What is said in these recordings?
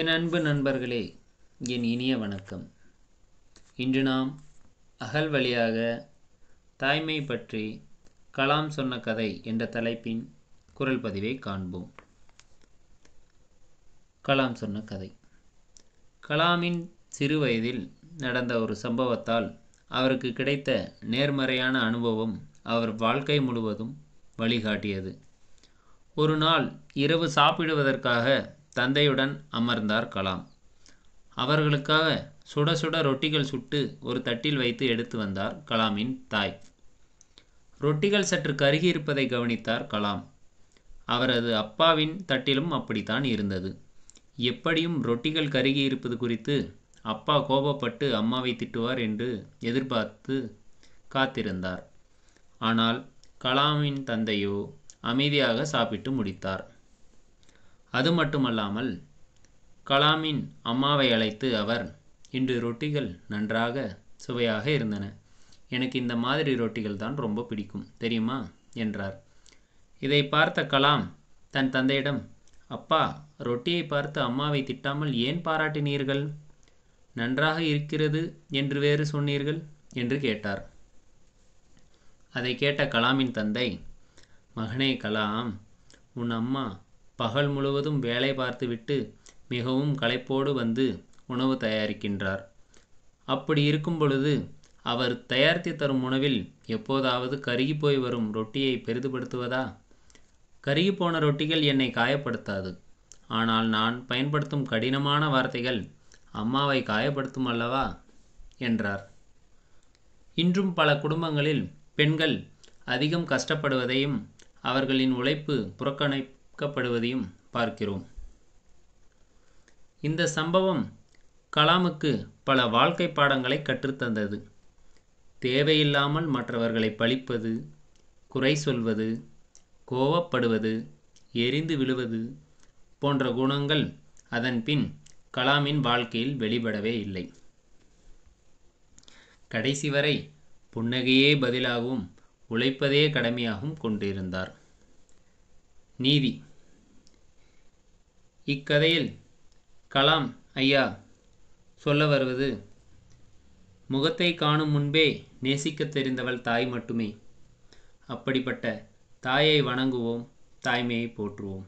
என் அன்பு நண்பர்களே என் இனிய வணக்கம் இன்று நாம் அகல் வழியாக தாய்மை பற்றி கலாம் சொன்ன கதை என்ற தலைப்பின் குரல் பதிவை காண்போம் கலாம் சொன்ன கதை கலாமின் சிறு வயதில் நடந்த ஒரு சம்பவத்தால் அவருக்கு கிடைத்த நேர்மறையான அனுபவம் அவர் வாழ்க்கை முழுவதும் வழிகாட்டியது ஒரு நாள் இரவு சாப்பிடுவதற்காக தந்தையுடன் அமர்ந்தார் கலாம் அவர்களுக்காக சுட சுட ரொட்டிகள் சுட்டு ஒரு தட்டில் வைத்து எடுத்து வந்தார் கலாமின் தாய் ரொட்டிகள் சற்று கருகி இருப்பதை கவனித்தார் கலாம் அவரது அப்பாவின் தட்டிலும் அப்படித்தான் இருந்தது எப்படியும் ரொட்டிகள் கருகி இருப்பது குறித்து அப்பா கோபப்பட்டு அம்மாவை திட்டுவார் என்று எதிர்பார்த்து காத்திருந்தார் ஆனால் கலாமின் தந்தையோ அமைதியாக சாப்பிட்டு முடித்தார் அது மட்டுமல்லாமல் கலாமின் அம்மாவை அழைத்து அவர் இன்று ரொட்டிகள் நன்றாக சுவையாக இருந்தன எனக்கு இந்த மாதிரி ரொட்டிகள் தான் ரொம்ப பிடிக்கும் தெரியுமா என்றார் இதை பார்த்த கலாம் தன் தந்தையிடம் அப்பா ரொட்டியை பார்த்து அம்மாவை திட்டாமல் ஏன் பாராட்டினீர்கள் நன்றாக இருக்கிறது என்று வேறு சொன்னீர்கள் என்று கேட்டார் அதை கேட்ட கலாமின் தந்தை மகனே கலாம் உன் அம்மா பகல் முழுவதும் வேலை பார்த்துவிட்டு மிகவும் களைப்போடு வந்து உணவு தயாரிக்கின்றார் அப்படி இருக்கும் பொழுது அவர் தயாரித்து தரும் உணவில் எப்போதாவது கருகி போய் வரும் ரொட்டியை பெரிதுபடுத்துவதா கருகி போன ரொட்டிகள் என்னை காயப்படுத்தாது ஆனால் நான் பயன்படுத்தும் கடினமான வார்த்தைகள் அம்மாவை காயப்படுத்தும் அல்லவா என்றார் இன்றும் பல குடும்பங்களில் பெண்கள் அதிகம் கஷ்டப்படுவதையும் அவர்களின் உழைப்பு புறக்கணி கப்படுவதையும் பார்க்கிறோம் இந்த சம்பவம் கலாமுக்கு பல வாழ்க்கை பாடங்களை கற்றுத்தந்தது தேவையில்லாமல் மற்றவர்களை பழிப்பது குறை சொல்வது கோவப்படுவது எரிந்து விழுவது போன்ற குணங்கள் அதன் பின் கலாமின் வாழ்க்கையில் வெளிப்படவே இல்லை கடைசி வரை புன்னகையே பதிலாகவும் உழைப்பதே கடமையாகவும் கொண்டிருந்தார் நீதி இக்கதையில் கலாம் ஐயா சொல்ல வருவது முகத்தை காணும் முன்பே நேசிக்க தெரிந்தவள் தாய் மட்டுமே அப்படிப்பட்ட தாயை வணங்குவோம் தாய்மையை போற்றுவோம்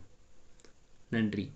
நன்றி